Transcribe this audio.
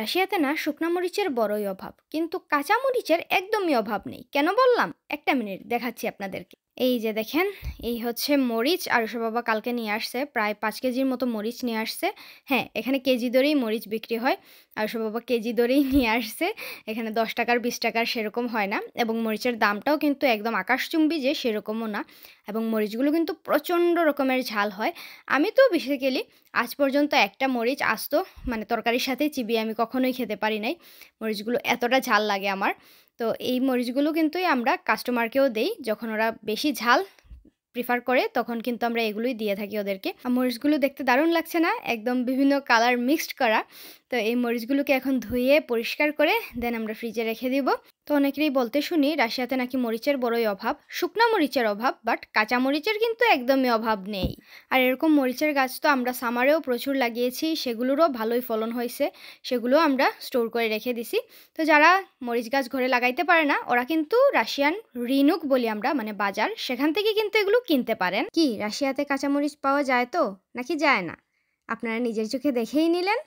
রাশিয়াতে না শুকনা মরিচের বড়ই অভাব কিন্তু কাঁচা মরিচের একদমই অভাব নেই কেন বললাম একটা মিনিট দেখাচ্ছি আপনাদেরকে এই যে দেখেন এই হচ্ছে মরিচ আর আরুষা বাবা কালকে নিয়ে আসছে প্রায় পাঁচ কেজির মতো মরিচ নিয়ে আসছে হ্যাঁ এখানে কেজি দরেই মরিচ বিক্রি হয় আর আরুষা বাবা কেজি দরেই নিয়ে আসছে এখানে দশ টাকার বিশ টাকার সেরকম হয় না এবং মরিচের দামটাও কিন্তু একদম আকাশচুম্বী যে সেরকমও না এবং মরিচগুলো কিন্তু প্রচণ্ড রকমের ঝাল হয় আমি তো বেসিক্যালি আজ পর্যন্ত একটা মরিচ আসতো মানে তরকারির সাথে চিবিয়ে আমি কখনোই খেতে পারি নাই মরিচগুলো এতটা ঝাল লাগে আমার তো এই মরিচগুলো কিন্তু আমরা কাস্টমারকেও দেই যখন ওরা বেশি ঝাল প্রিফার করে তখন কিন্তু আমরা এগুলোই দিয়ে থাকি ওদেরকে আর মরিচগুলো দেখতে দারুণ লাগছে না একদম বিভিন্ন কালার মিক্সড করা তো এই মরিচগুলোকে এখন ধুয়ে পরিষ্কার করে দেন আমরা ফ্রিজে রেখে দিব তো অনেকেরই বলতে শুনি রাশিয়াতে নাকি মরিচের বড়ই অভাব শুকনা মরিচের অভাব বাট কাঁচা মরিচের কিন্তু একদমই অভাব নেই আর এরকম মরিচের গাছ তো আমরা সামারেও প্রচুর লাগিয়েছি সেগুলোরও ভালোই ফলন হয়েছে সেগুলো আমরা স্টোর করে রেখে দিছি তো যারা মরিচ গাছ ঘরে লাগাইতে পারে না ওরা কিন্তু রাশিয়ান রিনুক বলি আমরা মানে বাজার সেখান থেকে কিন্তু এগুলো কিনতে পারেন কি রাশিয়াতে কাঁচামরিচ পাওয়া যায় তো নাকি যায় না আপনারা নিজের চোখে দেখেই নিলেন